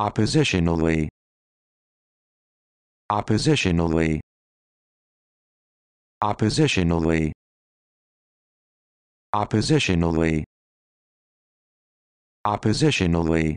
oppositionally oppositionally oppositionally oppositionally oppositionally